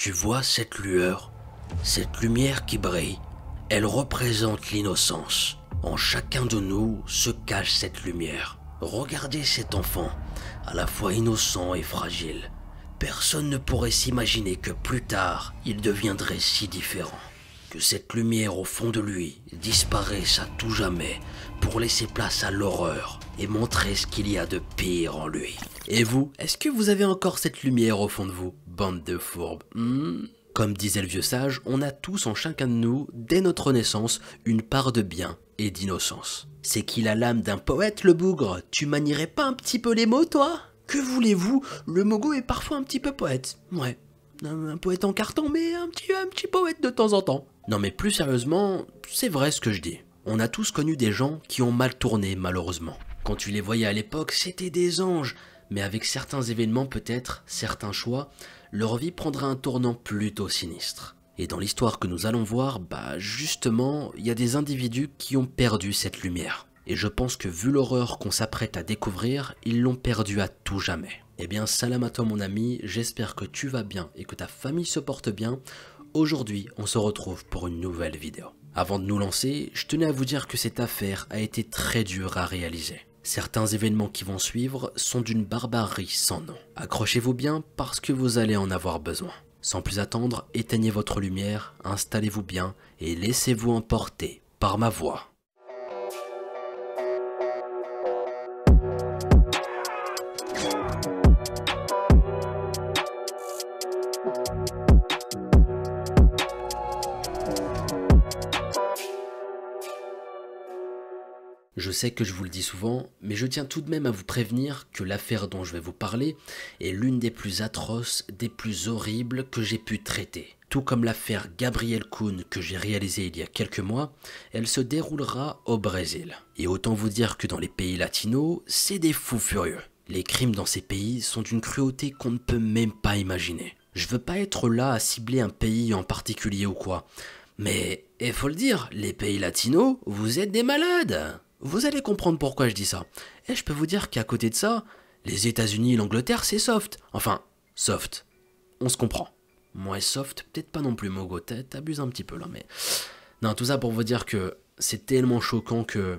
Tu vois cette lueur Cette lumière qui brille, elle représente l'innocence. En chacun de nous se cache cette lumière. Regardez cet enfant, à la fois innocent et fragile. Personne ne pourrait s'imaginer que plus tard, il deviendrait si différent. Que cette lumière au fond de lui disparaisse à tout jamais pour laisser place à l'horreur, et montrer ce qu'il y a de pire en lui. Et vous, est-ce que vous avez encore cette lumière au fond de vous, bande de fourbes hmm? Comme disait le vieux sage, on a tous en chacun de nous, dès notre naissance, une part de bien et d'innocence. C'est qu'il a l'âme d'un poète, le bougre. Tu manierais pas un petit peu les mots, toi Que voulez-vous Le mogo est parfois un petit peu poète. Ouais, un, poète en carton, mais un petit, un petit poète de temps en temps. Non mais plus sérieusement, c'est vrai ce que je dis. On a tous connu des gens qui ont mal tourné malheureusement. Quand tu les voyais à l'époque, c'était des anges, mais avec certains événements peut-être, certains choix, leur vie prendra un tournant plutôt sinistre. Et dans l'histoire que nous allons voir, bah justement, il y a des individus qui ont perdu cette lumière. Et je pense que vu l'horreur qu'on s'apprête à découvrir, ils l'ont perdue à tout jamais. Eh bien salam à toi mon ami, j'espère que tu vas bien et que ta famille se porte bien. Aujourd'hui, on se retrouve pour une nouvelle vidéo. Avant de nous lancer, je tenais à vous dire que cette affaire a été très dure à réaliser. Certains événements qui vont suivre sont d'une barbarie sans nom. Accrochez-vous bien parce que vous allez en avoir besoin. Sans plus attendre, éteignez votre lumière, installez-vous bien et laissez-vous emporter par ma voix. je sais que je vous le dis souvent, mais je tiens tout de même à vous prévenir que l'affaire dont je vais vous parler est l'une des plus atroces, des plus horribles que j'ai pu traiter. Tout comme l'affaire Gabriel Kuhn que j'ai réalisée il y a quelques mois, elle se déroulera au Brésil. Et autant vous dire que dans les pays latinos, c'est des fous furieux. Les crimes dans ces pays sont d'une cruauté qu'on ne peut même pas imaginer. Je veux pas être là à cibler un pays en particulier ou quoi, mais, il faut le dire, les pays latinos, vous êtes des malades vous allez comprendre pourquoi je dis ça. Et je peux vous dire qu'à côté de ça, les États-Unis et l'Angleterre, c'est soft. Enfin, soft. On se comprend. Moi, soft, peut-être pas non plus, Mogo. T'abuses un petit peu là, mais. Non, tout ça pour vous dire que c'est tellement choquant que.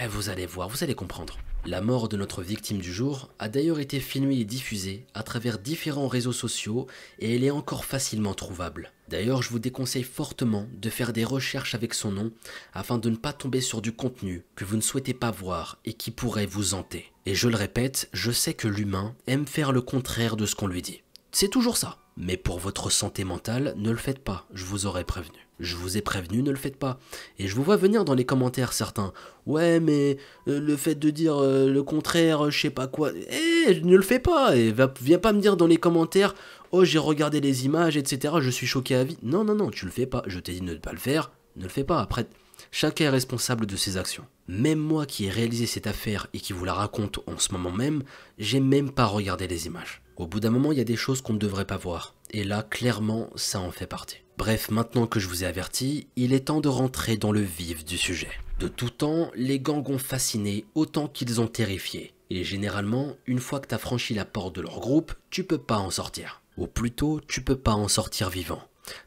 Eh, vous allez voir, vous allez comprendre. La mort de notre victime du jour a d'ailleurs été filmée et diffusée à travers différents réseaux sociaux et elle est encore facilement trouvable. D'ailleurs, je vous déconseille fortement de faire des recherches avec son nom afin de ne pas tomber sur du contenu que vous ne souhaitez pas voir et qui pourrait vous hanter. Et je le répète, je sais que l'humain aime faire le contraire de ce qu'on lui dit. C'est toujours ça. Mais pour votre santé mentale, ne le faites pas, je vous aurais prévenu. Je vous ai prévenu, ne le faites pas. Et je vous vois venir dans les commentaires certains. Ouais, mais euh, le fait de dire euh, le contraire, je sais pas quoi. Eh, ne le fais pas. Et viens pas me dire dans les commentaires, oh j'ai regardé les images, etc. Je suis choqué à vie. Non, non, non, tu le fais pas. Je t'ai dit de ne pas le faire, ne le fais pas. Après, chacun est responsable de ses actions. Même moi qui ai réalisé cette affaire et qui vous la raconte en ce moment même, j'ai même pas regardé les images. Au bout d'un moment, il y a des choses qu'on ne devrait pas voir. Et là, clairement, ça en fait partie. Bref, maintenant que je vous ai averti, il est temps de rentrer dans le vif du sujet. De tout temps, les gangs ont fasciné autant qu'ils ont terrifié. Et généralement, une fois que t'as franchi la porte de leur groupe, tu peux pas en sortir. Ou plutôt, tu peux pas en sortir vivant.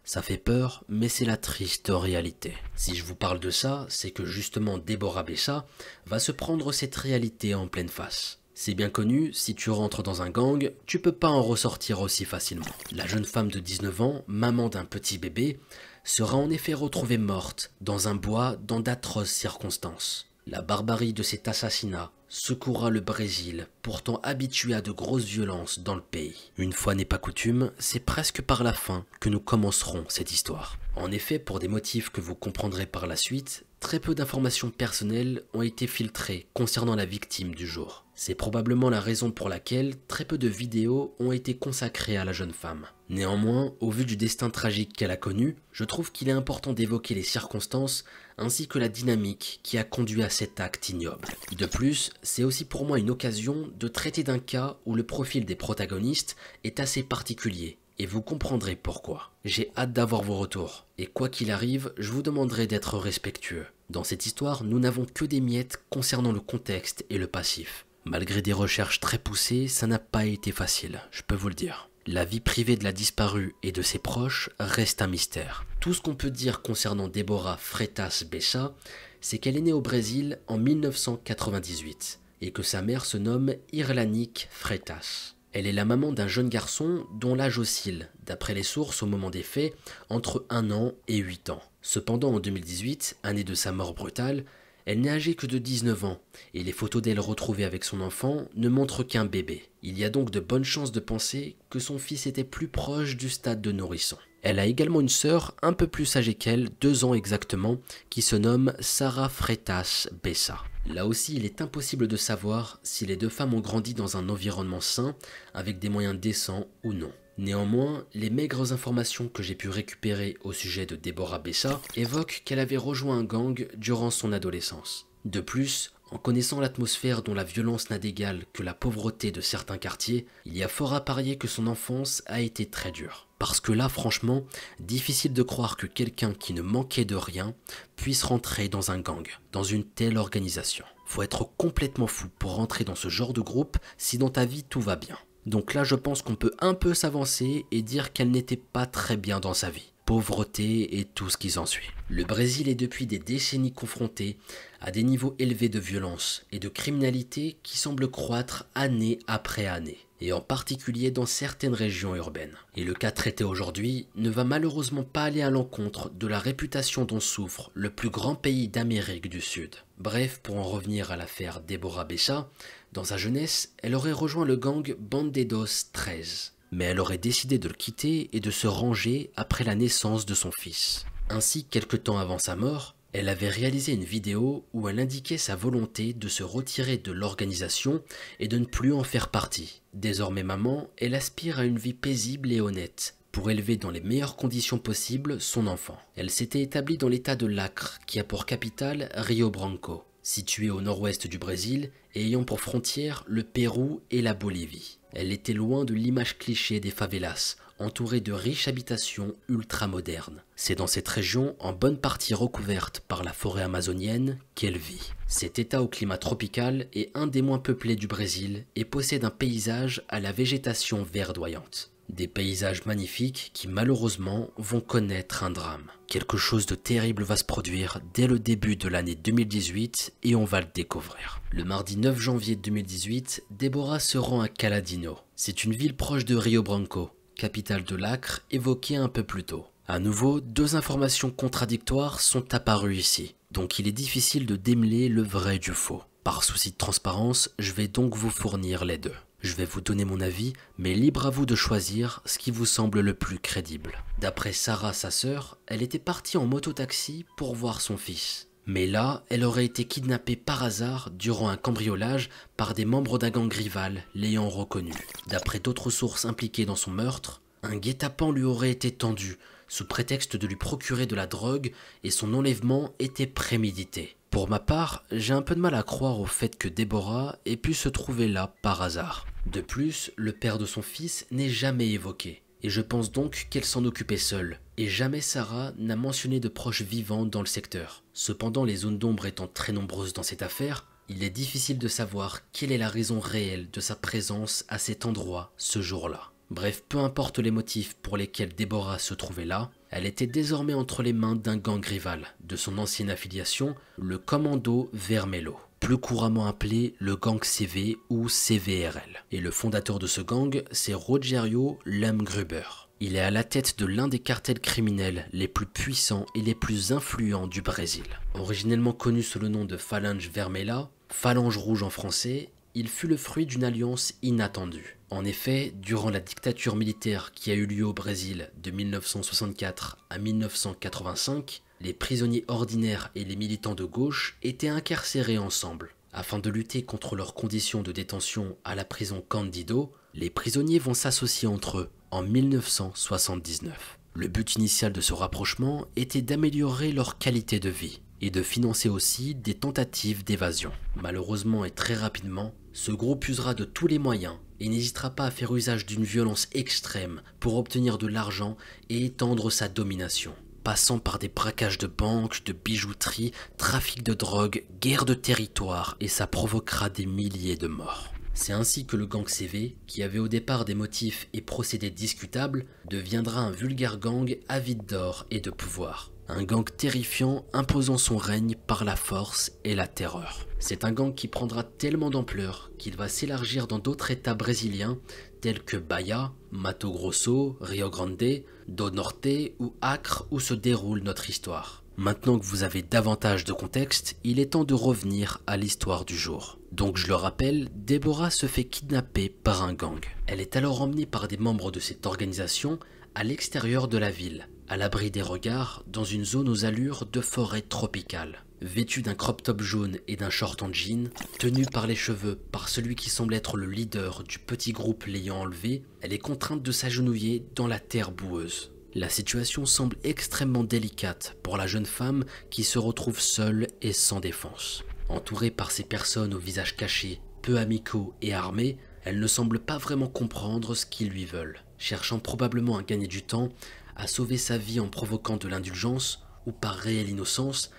Ça fait peur, mais c'est la triste réalité. Si je vous parle de ça, c'est que justement Déborah Bessa va se prendre cette réalité en pleine face. C'est bien connu, si tu rentres dans un gang, tu peux pas en ressortir aussi facilement. La jeune femme de 19 ans, maman d'un petit bébé, sera en effet retrouvée morte dans un bois dans d'atroces circonstances. La barbarie de cet assassinat secoura le Brésil, pourtant habitué à de grosses violences dans le pays. Une fois n'est pas coutume, c'est presque par la fin que nous commencerons cette histoire. En effet, pour des motifs que vous comprendrez par la suite, Très peu d'informations personnelles ont été filtrées concernant la victime du jour. C'est probablement la raison pour laquelle très peu de vidéos ont été consacrées à la jeune femme. Néanmoins, au vu du destin tragique qu'elle a connu, je trouve qu'il est important d'évoquer les circonstances ainsi que la dynamique qui a conduit à cet acte ignoble. De plus, c'est aussi pour moi une occasion de traiter d'un cas où le profil des protagonistes est assez particulier et vous comprendrez pourquoi. J'ai hâte d'avoir vos retours. Et quoi qu'il arrive, je vous demanderai d'être respectueux. Dans cette histoire, nous n'avons que des miettes concernant le contexte et le passif. Malgré des recherches très poussées, ça n'a pas été facile, je peux vous le dire. La vie privée de la disparue et de ses proches reste un mystère. Tout ce qu'on peut dire concernant Deborah Freitas Bessa, c'est qu'elle est née au Brésil en 1998 et que sa mère se nomme Irlanique Freitas. Elle est la maman d'un jeune garçon dont l'âge oscille, d'après les sources au moment des faits, entre 1 an et 8 ans. Cependant, en 2018, année de sa mort brutale, elle n'est âgée que de 19 ans, et les photos d'elle retrouvées avec son enfant ne montrent qu'un bébé. Il y a donc de bonnes chances de penser que son fils était plus proche du stade de nourrisson. Elle a également une sœur un peu plus âgée qu'elle, deux ans exactement, qui se nomme Sarah Freitas Bessa. Là aussi, il est impossible de savoir si les deux femmes ont grandi dans un environnement sain, avec des moyens décents ou non. Néanmoins, les maigres informations que j'ai pu récupérer au sujet de Deborah Bessa évoquent qu'elle avait rejoint un gang durant son adolescence. De plus, en connaissant l'atmosphère dont la violence n'a d'égal que la pauvreté de certains quartiers, il y a fort à parier que son enfance a été très dure. Parce que là, franchement, difficile de croire que quelqu'un qui ne manquait de rien puisse rentrer dans un gang, dans une telle organisation. Faut être complètement fou pour rentrer dans ce genre de groupe si dans ta vie tout va bien. Donc là, je pense qu'on peut un peu s'avancer et dire qu'elle n'était pas très bien dans sa vie pauvreté et tout ce qui suit. Le Brésil est depuis des décennies confronté à des niveaux élevés de violence et de criminalité qui semblent croître année après année, et en particulier dans certaines régions urbaines. Et le cas traité aujourd'hui ne va malheureusement pas aller à l'encontre de la réputation dont souffre le plus grand pays d'Amérique du Sud. Bref, pour en revenir à l'affaire Deborah Bessa, dans sa jeunesse, elle aurait rejoint le gang Bandedos 13, mais elle aurait décidé de le quitter et de se ranger après la naissance de son fils. Ainsi, quelque temps avant sa mort, elle avait réalisé une vidéo où elle indiquait sa volonté de se retirer de l'organisation et de ne plus en faire partie. Désormais maman, elle aspire à une vie paisible et honnête, pour élever dans les meilleures conditions possibles son enfant. Elle s'était établie dans l'état de Lacre, qui a pour capitale Rio Branco située au nord-ouest du Brésil et ayant pour frontière le Pérou et la Bolivie. Elle était loin de l'image cliché des favelas, entourée de riches habitations ultramodernes. C'est dans cette région, en bonne partie recouverte par la forêt amazonienne, qu'elle vit. Cet état au climat tropical est un des moins peuplés du Brésil et possède un paysage à la végétation verdoyante. Des paysages magnifiques qui malheureusement vont connaître un drame. Quelque chose de terrible va se produire dès le début de l'année 2018 et on va le découvrir. Le mardi 9 janvier 2018, Déborah se rend à Caladino. C'est une ville proche de Rio Branco, capitale de l'Acre évoquée un peu plus tôt. À nouveau, deux informations contradictoires sont apparues ici, donc il est difficile de démêler le vrai du faux. Par souci de transparence, je vais donc vous fournir les deux. Je vais vous donner mon avis, mais libre à vous de choisir ce qui vous semble le plus crédible. D'après Sarah, sa sœur, elle était partie en moto-taxi pour voir son fils. Mais là, elle aurait été kidnappée par hasard durant un cambriolage par des membres d'un gang rival l'ayant reconnu. D'après d'autres sources impliquées dans son meurtre, un guet-apens lui aurait été tendu sous prétexte de lui procurer de la drogue et son enlèvement était prémédité. Pour ma part, j'ai un peu de mal à croire au fait que Déborah ait pu se trouver là par hasard. De plus, le père de son fils n'est jamais évoqué, et je pense donc qu'elle s'en occupait seule, et jamais Sarah n'a mentionné de proches vivants dans le secteur. Cependant, les zones d'ombre étant très nombreuses dans cette affaire, il est difficile de savoir quelle est la raison réelle de sa présence à cet endroit ce jour-là. Bref, peu importe les motifs pour lesquels Déborah se trouvait là, elle était désormais entre les mains d'un gang rival, de son ancienne affiliation, le Commando Vermelo plus couramment appelé le gang CV ou CVRL. Et le fondateur de ce gang, c'est Rogerio Gruber. Il est à la tête de l'un des cartels criminels les plus puissants et les plus influents du Brésil. Originellement connu sous le nom de Falange Vermella, Falange Rouge en français, il fut le fruit d'une alliance inattendue. En effet, durant la dictature militaire qui a eu lieu au Brésil de 1964 à 1985, les prisonniers ordinaires et les militants de gauche étaient incarcérés ensemble. Afin de lutter contre leurs conditions de détention à la prison Candido, les prisonniers vont s'associer entre eux en 1979. Le but initial de ce rapprochement était d'améliorer leur qualité de vie et de financer aussi des tentatives d'évasion. Malheureusement et très rapidement, ce groupe usera de tous les moyens et n'hésitera pas à faire usage d'une violence extrême pour obtenir de l'argent et étendre sa domination passant par des braquages de banques, de bijouteries, trafic de drogue, guerre de territoire, et ça provoquera des milliers de morts. C'est ainsi que le gang CV, qui avait au départ des motifs et procédés discutables, deviendra un vulgaire gang avide d'or et de pouvoir. Un gang terrifiant imposant son règne par la force et la terreur. C'est un gang qui prendra tellement d'ampleur qu'il va s'élargir dans d'autres États brésiliens, tels que Bahia, Mato Grosso, Rio Grande, Do Norte ou Acre où se déroule notre histoire. Maintenant que vous avez davantage de contexte, il est temps de revenir à l'histoire du jour. Donc je le rappelle, Déborah se fait kidnapper par un gang. Elle est alors emmenée par des membres de cette organisation à l'extérieur de la ville, à l'abri des regards, dans une zone aux allures de forêt tropicale. Vêtue d'un crop top jaune et d'un short en jean, tenue par les cheveux par celui qui semble être le leader du petit groupe l'ayant enlevée, elle est contrainte de s'agenouiller dans la terre boueuse. La situation semble extrêmement délicate pour la jeune femme qui se retrouve seule et sans défense. Entourée par ces personnes au visage caché, peu amicaux et armés, elle ne semble pas vraiment comprendre ce qu'ils lui veulent, cherchant probablement à gagner du temps, à sauver sa vie en provoquant de l'indulgence ou par réelle innocence,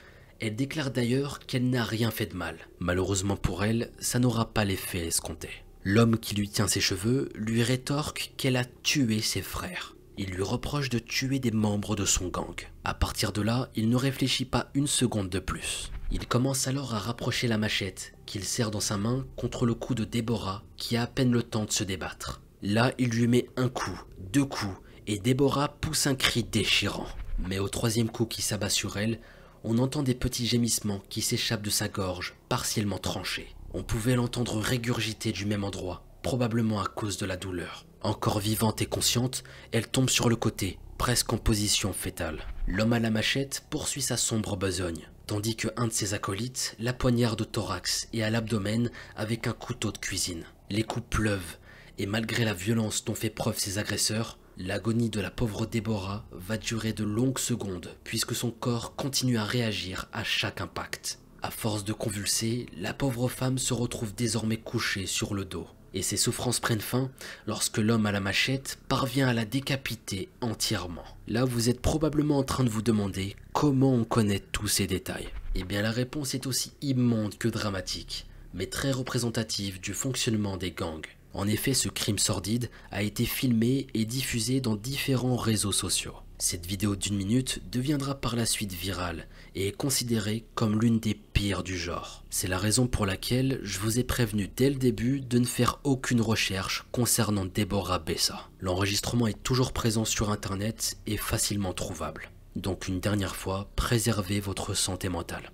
elle déclare d'ailleurs qu'elle n'a rien fait de mal. Malheureusement pour elle, ça n'aura pas l'effet escompté. L'homme qui lui tient ses cheveux lui rétorque qu'elle a tué ses frères. Il lui reproche de tuer des membres de son gang. À partir de là, il ne réfléchit pas une seconde de plus. Il commence alors à rapprocher la machette qu'il serre dans sa main contre le cou de Déborah qui a à peine le temps de se débattre. Là, il lui met un coup, deux coups, et Déborah pousse un cri déchirant. Mais au troisième coup qui s'abat sur elle, on entend des petits gémissements qui s'échappent de sa gorge, partiellement tranchée. On pouvait l'entendre régurgiter du même endroit, probablement à cause de la douleur. Encore vivante et consciente, elle tombe sur le côté, presque en position fétale. L'homme à la machette poursuit sa sombre besogne, tandis que un de ses acolytes la poignarde au thorax et à l'abdomen avec un couteau de cuisine. Les coups pleuvent, et malgré la violence dont fait preuve ses agresseurs, L'agonie de la pauvre Déborah va durer de longues secondes, puisque son corps continue à réagir à chaque impact. À force de convulser, la pauvre femme se retrouve désormais couchée sur le dos. Et ses souffrances prennent fin lorsque l'homme à la machette parvient à la décapiter entièrement. Là, vous êtes probablement en train de vous demander comment on connaît tous ces détails. Eh bien, la réponse est aussi immonde que dramatique, mais très représentative du fonctionnement des gangs. En effet, ce crime sordide a été filmé et diffusé dans différents réseaux sociaux. Cette vidéo d'une minute deviendra par la suite virale et est considérée comme l'une des pires du genre. C'est la raison pour laquelle je vous ai prévenu dès le début de ne faire aucune recherche concernant Deborah Bessa. L'enregistrement est toujours présent sur internet et facilement trouvable. Donc une dernière fois, préservez votre santé mentale.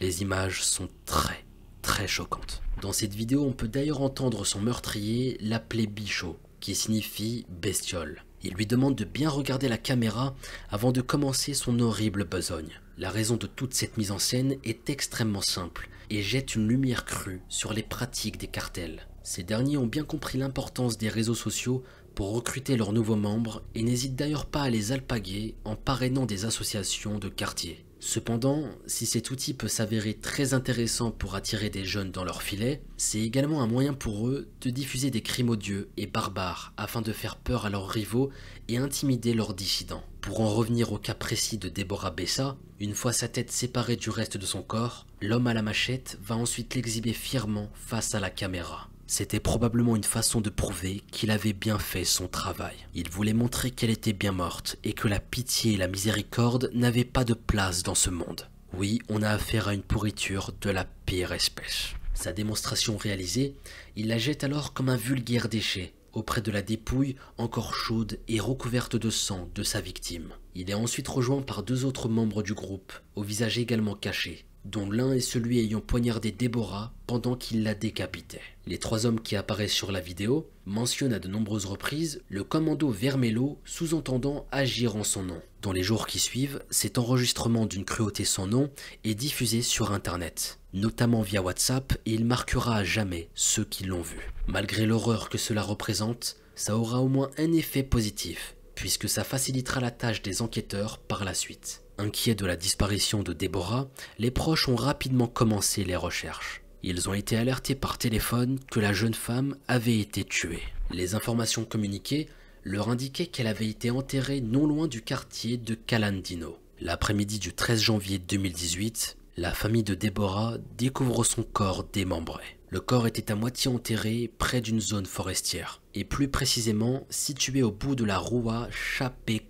Les images sont très très choquante. Dans cette vidéo, on peut d'ailleurs entendre son meurtrier l'appeler Bichot, qui signifie bestiole. Il lui demande de bien regarder la caméra avant de commencer son horrible besogne. La raison de toute cette mise en scène est extrêmement simple et jette une lumière crue sur les pratiques des cartels. Ces derniers ont bien compris l'importance des réseaux sociaux pour recruter leurs nouveaux membres et n'hésitent d'ailleurs pas à les alpaguer en parrainant des associations de quartier. Cependant, si cet outil peut s'avérer très intéressant pour attirer des jeunes dans leur filet, c'est également un moyen pour eux de diffuser des crimes odieux et barbares afin de faire peur à leurs rivaux et intimider leurs dissidents. Pour en revenir au cas précis de Déborah Bessa, une fois sa tête séparée du reste de son corps, l'homme à la machette va ensuite l'exhiber fièrement face à la caméra. C'était probablement une façon de prouver qu'il avait bien fait son travail. Il voulait montrer qu'elle était bien morte et que la pitié et la miséricorde n'avaient pas de place dans ce monde. Oui, on a affaire à une pourriture de la pire espèce. Sa démonstration réalisée, il la jette alors comme un vulgaire déchet auprès de la dépouille encore chaude et recouverte de sang de sa victime. Il est ensuite rejoint par deux autres membres du groupe, au visage également caché, dont l'un est celui ayant poignardé Déborah pendant qu'il la décapitait. Les trois hommes qui apparaissent sur la vidéo mentionnent à de nombreuses reprises le commando Vermello sous-entendant agir en son nom. Dans les jours qui suivent, cet enregistrement d'une cruauté sans nom est diffusé sur Internet, notamment via WhatsApp, et il marquera à jamais ceux qui l'ont vu. Malgré l'horreur que cela représente, ça aura au moins un effet positif, puisque ça facilitera la tâche des enquêteurs par la suite. Inquiets de la disparition de Deborah, les proches ont rapidement commencé les recherches. Ils ont été alertés par téléphone que la jeune femme avait été tuée. Les informations communiquées leur indiquait qu'elle avait été enterrée non loin du quartier de Calandino. L'après-midi du 13 janvier 2018, la famille de Déborah découvre son corps démembré. Le corps était à moitié enterré près d'une zone forestière, et plus précisément situé au bout de la Rua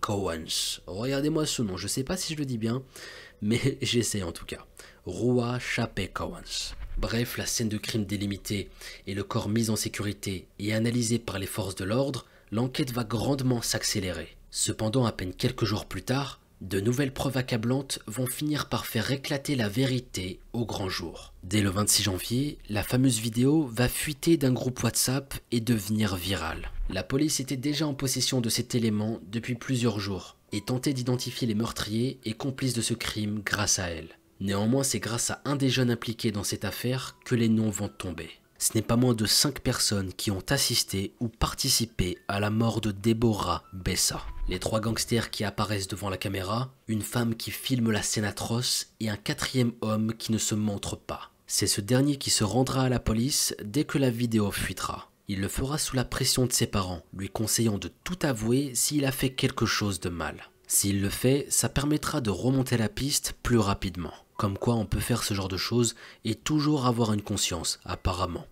Cowans. Regardez-moi ce nom, je ne sais pas si je le dis bien, mais j'essaie en tout cas. Rua Cowans. Bref, la scène de crime délimitée et le corps mis en sécurité et analysé par les forces de l'ordre, l'enquête va grandement s'accélérer. Cependant, à peine quelques jours plus tard, de nouvelles preuves accablantes vont finir par faire éclater la vérité au grand jour. Dès le 26 janvier, la fameuse vidéo va fuiter d'un groupe WhatsApp et devenir virale. La police était déjà en possession de cet élément depuis plusieurs jours et tentait d'identifier les meurtriers et complices de ce crime grâce à elle. Néanmoins, c'est grâce à un des jeunes impliqués dans cette affaire que les noms vont tomber ce n'est pas moins de 5 personnes qui ont assisté ou participé à la mort de Deborah Bessa. Les trois gangsters qui apparaissent devant la caméra, une femme qui filme la scène atroce et un quatrième homme qui ne se montre pas. C'est ce dernier qui se rendra à la police dès que la vidéo fuitera. Il le fera sous la pression de ses parents, lui conseillant de tout avouer s'il a fait quelque chose de mal. S'il le fait, ça permettra de remonter la piste plus rapidement. Comme quoi on peut faire ce genre de choses et toujours avoir une conscience, apparemment.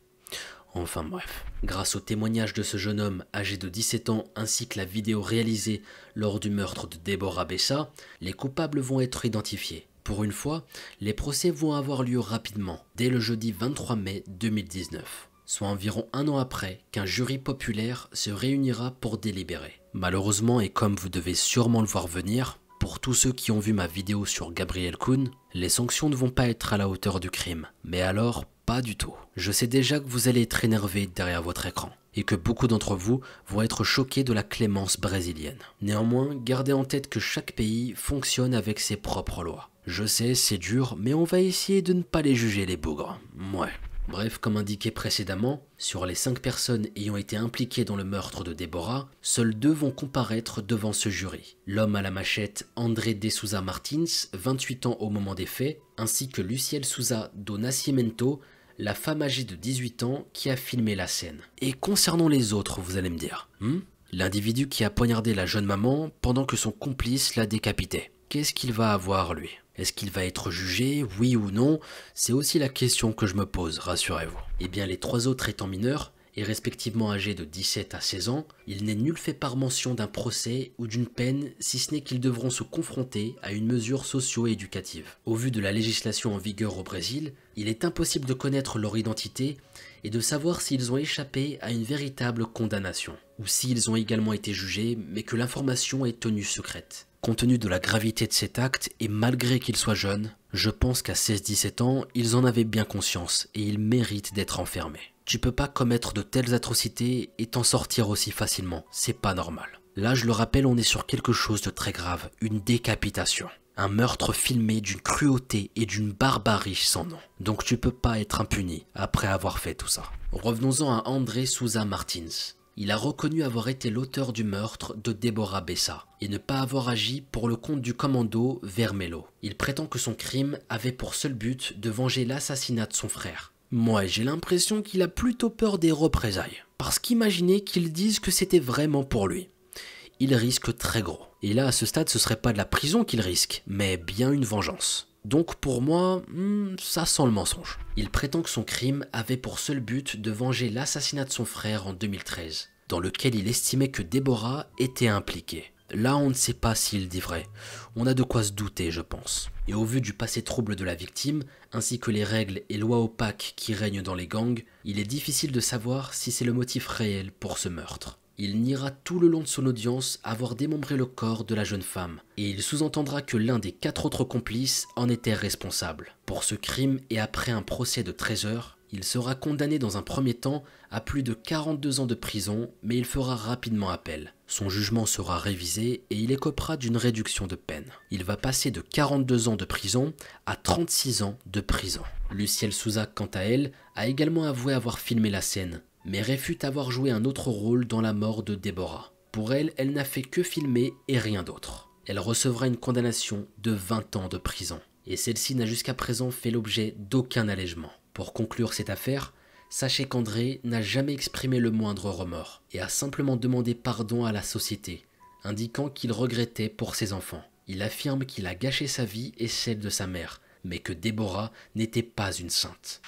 Enfin bref. Grâce au témoignage de ce jeune homme âgé de 17 ans ainsi que la vidéo réalisée lors du meurtre de Deborah Bessa, les coupables vont être identifiés. Pour une fois, les procès vont avoir lieu rapidement, dès le jeudi 23 mai 2019, soit environ un an après qu'un jury populaire se réunira pour délibérer. Malheureusement, et comme vous devez sûrement le voir venir, pour tous ceux qui ont vu ma vidéo sur Gabriel Kuhn, les sanctions ne vont pas être à la hauteur du crime, mais alors pas du tout. Je sais déjà que vous allez être énervé derrière votre écran et que beaucoup d'entre vous vont être choqués de la clémence brésilienne. Néanmoins, gardez en tête que chaque pays fonctionne avec ses propres lois. Je sais, c'est dur, mais on va essayer de ne pas les juger les bougres. Ouais. Bref, comme indiqué précédemment, sur les cinq personnes ayant été impliquées dans le meurtre de Déborah, seuls deux vont comparaître devant ce jury. L'homme à la machette André De Souza Martins, 28 ans au moment des faits, ainsi que Luciel Souza do Nascimento, la femme âgée de 18 ans qui a filmé la scène. Et concernant les autres, vous allez me dire, hmm? L'individu qui a poignardé la jeune maman pendant que son complice la décapitait. Qu'est-ce qu'il va avoir, lui est-ce qu'il va être jugé, oui ou non C'est aussi la question que je me pose, rassurez-vous. Eh bien, les trois autres étant mineurs, et respectivement âgés de 17 à 16 ans, il n'est nul fait par mention d'un procès ou d'une peine, si ce n'est qu'ils devront se confronter à une mesure socio-éducative. Au vu de la législation en vigueur au Brésil, il est impossible de connaître leur identité et de savoir s'ils ont échappé à une véritable condamnation, ou s'ils ont également été jugés, mais que l'information est tenue secrète. Compte tenu de la gravité de cet acte, et malgré qu'ils soient jeunes, je pense qu'à 16-17 ans, ils en avaient bien conscience et ils méritent d'être enfermés. Tu peux pas commettre de telles atrocités et t'en sortir aussi facilement, c'est pas normal. Là, je le rappelle, on est sur quelque chose de très grave, une décapitation. Un meurtre filmé d'une cruauté et d'une barbarie sans nom. Donc tu peux pas être impuni après avoir fait tout ça. Revenons-en à André Souza Martins il a reconnu avoir été l'auteur du meurtre de Deborah Bessa et ne pas avoir agi pour le compte du commando Vermelo. Il prétend que son crime avait pour seul but de venger l'assassinat de son frère. Moi, j'ai l'impression qu'il a plutôt peur des représailles, parce qu'imaginez qu'ils disent que c'était vraiment pour lui. Il risque très gros. Et là, à ce stade, ce serait pas de la prison qu'il risque, mais bien une vengeance. Donc pour moi, hmm, ça sent le mensonge. Il prétend que son crime avait pour seul but de venger l'assassinat de son frère en 2013, dans lequel il estimait que Déborah était impliquée. Là, on ne sait pas s'il dit vrai. On a de quoi se douter, je pense. Et au vu du passé trouble de la victime, ainsi que les règles et lois opaques qui règnent dans les gangs, il est difficile de savoir si c'est le motif réel pour ce meurtre. Il niera tout le long de son audience avoir démembré le corps de la jeune femme, et il sous-entendra que l'un des quatre autres complices en était responsable. Pour ce crime et après un procès de 13 heures, il sera condamné dans un premier temps à plus de 42 ans de prison, mais il fera rapidement appel. Son jugement sera révisé et il écopera d'une réduction de peine. Il va passer de 42 ans de prison à 36 ans de prison. Lucielle Souza, quant à elle, a également avoué avoir filmé la scène, mais réfute avoir joué un autre rôle dans la mort de Déborah. Pour elle, elle n'a fait que filmer et rien d'autre. Elle recevra une condamnation de 20 ans de prison, et celle-ci n'a jusqu'à présent fait l'objet d'aucun allègement. Pour conclure cette affaire, sachez qu'André n'a jamais exprimé le moindre remords, et a simplement demandé pardon à la société, indiquant qu'il regrettait pour ses enfants. Il affirme qu'il a gâché sa vie et celle de sa mère, mais que Déborah n'était pas une sainte.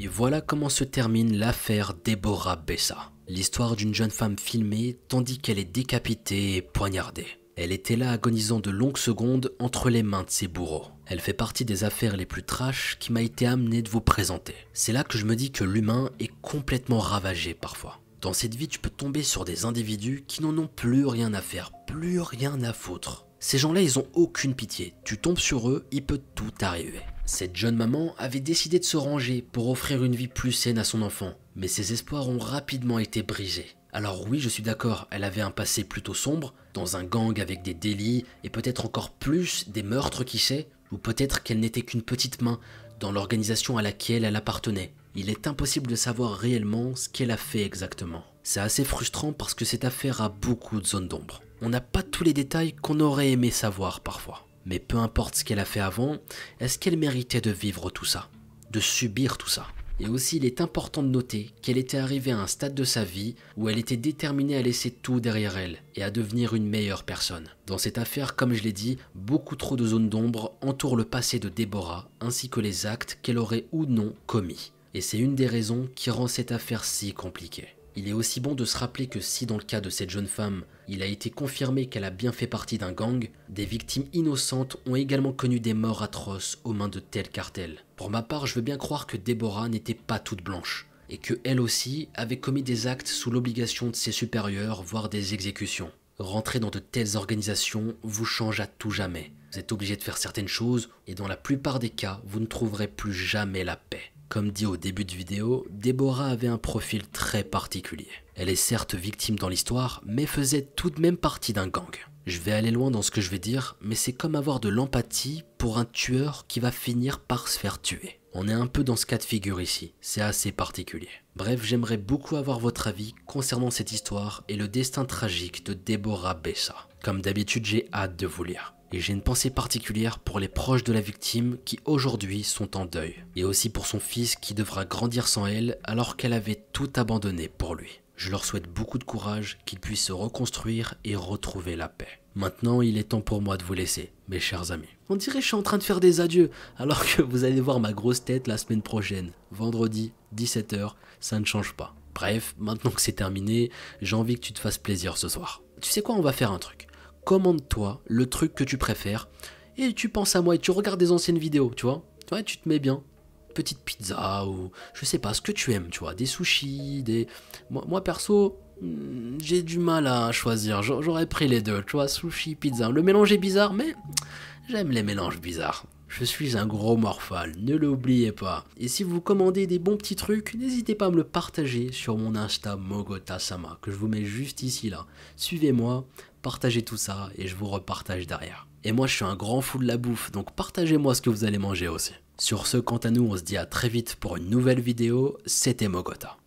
Et voilà comment se termine l'affaire Deborah Bessa. L'histoire d'une jeune femme filmée tandis qu'elle est décapitée et poignardée. Elle était là agonisant de longues secondes entre les mains de ses bourreaux. Elle fait partie des affaires les plus trash qui m'a été amenée de vous présenter. C'est là que je me dis que l'humain est complètement ravagé parfois. Dans cette vie, tu peux tomber sur des individus qui n'en ont plus rien à faire, plus rien à foutre. Ces gens-là, ils ont aucune pitié. Tu tombes sur eux, il peut tout arriver. Cette jeune maman avait décidé de se ranger pour offrir une vie plus saine à son enfant, mais ses espoirs ont rapidement été brisés. Alors oui, je suis d'accord, elle avait un passé plutôt sombre, dans un gang avec des délits et peut-être encore plus des meurtres qui sait, ou peut-être qu'elle n'était qu'une petite main dans l'organisation à laquelle elle appartenait. Il est impossible de savoir réellement ce qu'elle a fait exactement. C'est assez frustrant parce que cette affaire a beaucoup de zones d'ombre. On n'a pas tous les détails qu'on aurait aimé savoir parfois. Mais peu importe ce qu'elle a fait avant, est-ce qu'elle méritait de vivre tout ça De subir tout ça Et aussi, il est important de noter qu'elle était arrivée à un stade de sa vie où elle était déterminée à laisser tout derrière elle et à devenir une meilleure personne. Dans cette affaire, comme je l'ai dit, beaucoup trop de zones d'ombre entourent le passé de Déborah ainsi que les actes qu'elle aurait ou non commis. Et c'est une des raisons qui rend cette affaire si compliquée. Il est aussi bon de se rappeler que si dans le cas de cette jeune femme, il a été confirmé qu'elle a bien fait partie d'un gang, des victimes innocentes ont également connu des morts atroces aux mains de tels cartels. Pour ma part, je veux bien croire que Déborah n'était pas toute blanche, et que elle aussi avait commis des actes sous l'obligation de ses supérieurs, voire des exécutions. Rentrer dans de telles organisations vous change à tout jamais. Vous êtes obligé de faire certaines choses, et dans la plupart des cas, vous ne trouverez plus jamais la paix. Comme dit au début de vidéo, Déborah avait un profil très particulier. Elle est certes victime dans l'histoire, mais faisait tout de même partie d'un gang. Je vais aller loin dans ce que je vais dire, mais c'est comme avoir de l'empathie pour un tueur qui va finir par se faire tuer. On est un peu dans ce cas de figure ici, c'est assez particulier. Bref, j'aimerais beaucoup avoir votre avis concernant cette histoire et le destin tragique de Déborah Bessa. Comme d'habitude, j'ai hâte de vous lire et j'ai une pensée particulière pour les proches de la victime qui aujourd'hui sont en deuil, et aussi pour son fils qui devra grandir sans elle alors qu'elle avait tout abandonné pour lui. Je leur souhaite beaucoup de courage, qu'ils puissent se reconstruire et retrouver la paix. Maintenant, il est temps pour moi de vous laisser, mes chers amis. On dirait que je suis en train de faire des adieux, alors que vous allez voir ma grosse tête la semaine prochaine, vendredi 17h, ça ne change pas. Bref, maintenant que c'est terminé, j'ai envie que tu te fasses plaisir ce soir. Tu sais quoi, on va faire un truc commande-toi le truc que tu préfères et tu penses à moi et tu regardes des anciennes vidéos, tu vois. Tu tu te mets bien. Petite pizza ou je sais pas, ce que tu aimes, tu vois. Des sushis, des. Moi, moi perso, hmm, j'ai du mal à choisir. J'aurais pris les deux, tu vois. Sushi, pizza. Le mélange est bizarre, mais j'aime les mélanges bizarres. Je suis un gros morphal, ne l'oubliez pas. Et si vous commandez des bons petits trucs, n'hésitez pas à me le partager sur mon Insta Mogotasama, que je vous mets juste ici là. Suivez-moi, partagez tout ça et je vous repartage derrière. Et moi je suis un grand fou de la bouffe, donc partagez-moi ce que vous allez manger aussi. Sur ce, quant à nous, on se dit à très vite pour une nouvelle vidéo, c'était Mogota.